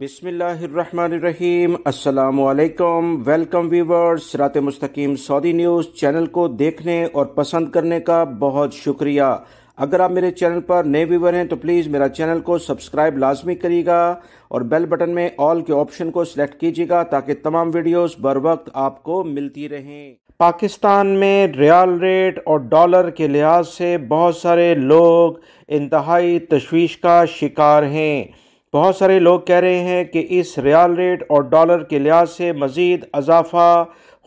बिसमीम असलकम welcome viewers सरात मुस्तकीम सऊदी न्यूज़ चैनल को देखने और पसंद करने का बहुत शुक्रिया अगर आप मेरे चैनल पर नए व्यूवर हैं तो प्लीज़ मेरा चैनल को सब्सक्राइब लाजमी करिएगा और बेल बटन में ऑल के ऑप्शन को सिलेक्ट कीजिएगा ताकि तमाम वीडियोस बर वक्त आपको मिलती रहें पाकिस्तान में रियाल रेट और डॉलर के लिहाज से बहुत सारे लोग इंतहाई तशवीश का शिकार हैं बहुत सारे लोग कह रहे हैं कि इस रियाल रेट और डॉलर के लिहाज से मज़ीद अजाफा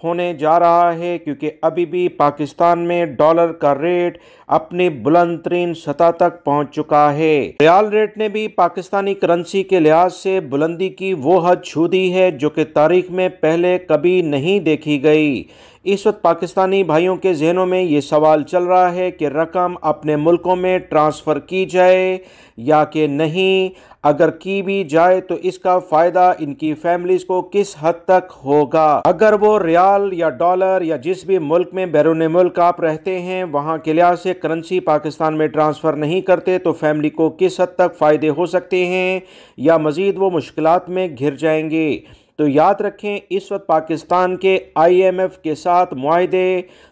होने जा रहा है क्योंकि अभी भी पाकिस्तान में डॉलर का रेट अपनी बुलंद तरीन सतह तक पहुंच चुका है रियाल रेट ने भी पाकिस्तानी करेंसी के लिहाज से बुलंदी की वो हद छू दी है जो कि तारीख में पहले कभी नहीं देखी गई इस वक्त पाकिस्तानी भाइयों के जहनों में ये सवाल चल रहा है कि रकम अपने मुल्कों में ट्रांसफ़र की जाए या कि नहीं अगर की भी जाए तो इसका फ़ायदा इनकी फैमिलीज़ को किस हद तक होगा अगर वो रियाल या डॉलर या जिस भी मुल्क में बैरून मुल्क आप रहते हैं वहाँ के लिहाज से करेंसी पाकिस्तान में ट्रांसफ़र नहीं करते तो फैमिली को किस हद तक फ़ायदे हो सकते हैं या मज़ीद वो मुश्किल में घिर जाएंगे तो याद रखें इस वक्त पाकिस्तान के आईएमएफ के साथ माहदे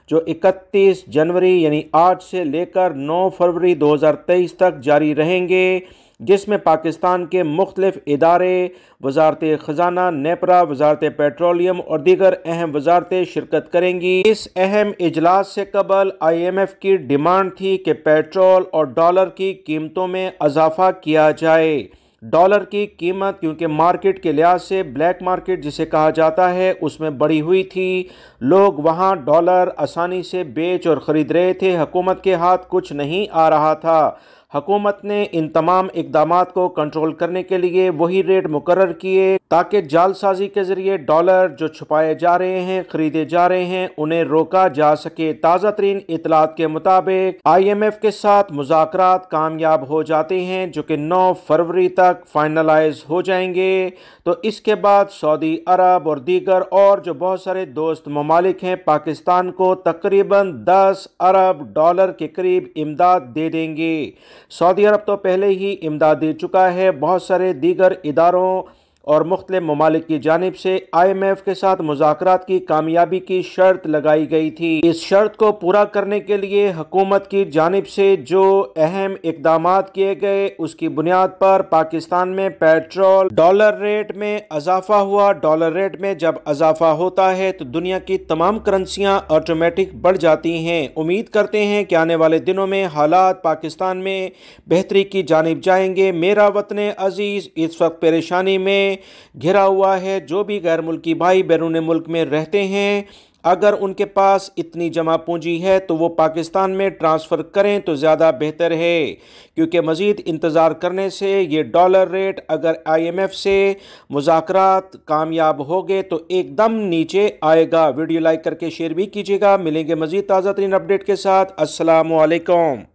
जो 31 जनवरी यानी आज से लेकर 9 फरवरी 2023 तक जारी रहेंगे जिसमें पाकिस्तान के मुख्तलिफ इदारे वजारत ख़जाना नेपरा वजारत पेट्रोलियम और दीगर अहम वजारतें शिरकत करेंगी इस अहम इजलास से कबल आई एम एफ़ की डिमांड थी कि पेट्रोल और डॉलर की कीमतों में अजाफ़ा किया जाए डॉलर की कीमत क्योंकि मार्केट के लिहाज से ब्लैक मार्केट जिसे कहा जाता है उसमें बढ़ी हुई थी लोग वहां डॉलर आसानी से बेच और ख़रीद रहे थे हुकूमत के हाथ कुछ नहीं आ रहा था हकूमत ने इन तमाम इकदाम को कंट्रोल करने के लिए वही रेट मुकर किए ताकि जालसाजी के जरिए डॉलर जो छुपाए जा रहे हैं खरीदे जा रहे हैं उन्हें रोका जा सके ताज़ा तरीन इतलात के मुताबिक आई एम एफ के साथ मुजाकर कामयाब हो जाते हैं जो कि नौ फरवरी तक फाइनलाइज हो जाएंगे तो इसके बाद सऊदी अरब और दीगर और जो बहुत सारे दोस्त ममालिक हैं पाकिस्तान को तकरीबन दस अरब डॉलर के करीब इमदाद दे देंगे सऊदी अरब तो पहले ही इमदाद दे चुका है बहुत सारे दीगर इदारों और मुख्तलि ममालिक की जानब से आई एम एफ के साथ मुजाकर की कामयाबी की शर्त लगाई गई थी इस शर्त को पूरा करने के लिए हकूमत की जानब से जो अहम इकदाम किए गए उसकी बुनियाद पर पाकिस्तान में पेट्रोल डॉलर रेट में अजाफा हुआ डॉलर रेट में जब अजाफा होता है तो दुनिया की तमाम करंसियाँ ऑटोमेटिक बढ़ जाती हैं उम्मीद करते हैं कि आने वाले दिनों में हालात पाकिस्तान में बेहतरी की जानब जाएंगे मेरा वतन अजीज़ इस वक्त परेशानी में में घिरा हुआ है जो भी गैर मुल्की भाई बैरून मुल्क में रहते हैं अगर उनके पास इतनी जमा पूंजी है तो वो पाकिस्तान में ट्रांसफ़र करें तो ज़्यादा बेहतर है क्योंकि मज़ीद इंतज़ार करने से ये डॉलर रेट अगर आईएमएफ से मुजाकर कामयाब हो गए तो एकदम नीचे आएगा वीडियो लाइक करके शेयर भी कीजिएगा मिलेंगे मज़ीद ताज़ा तरीन अपडेट के साथ असलकम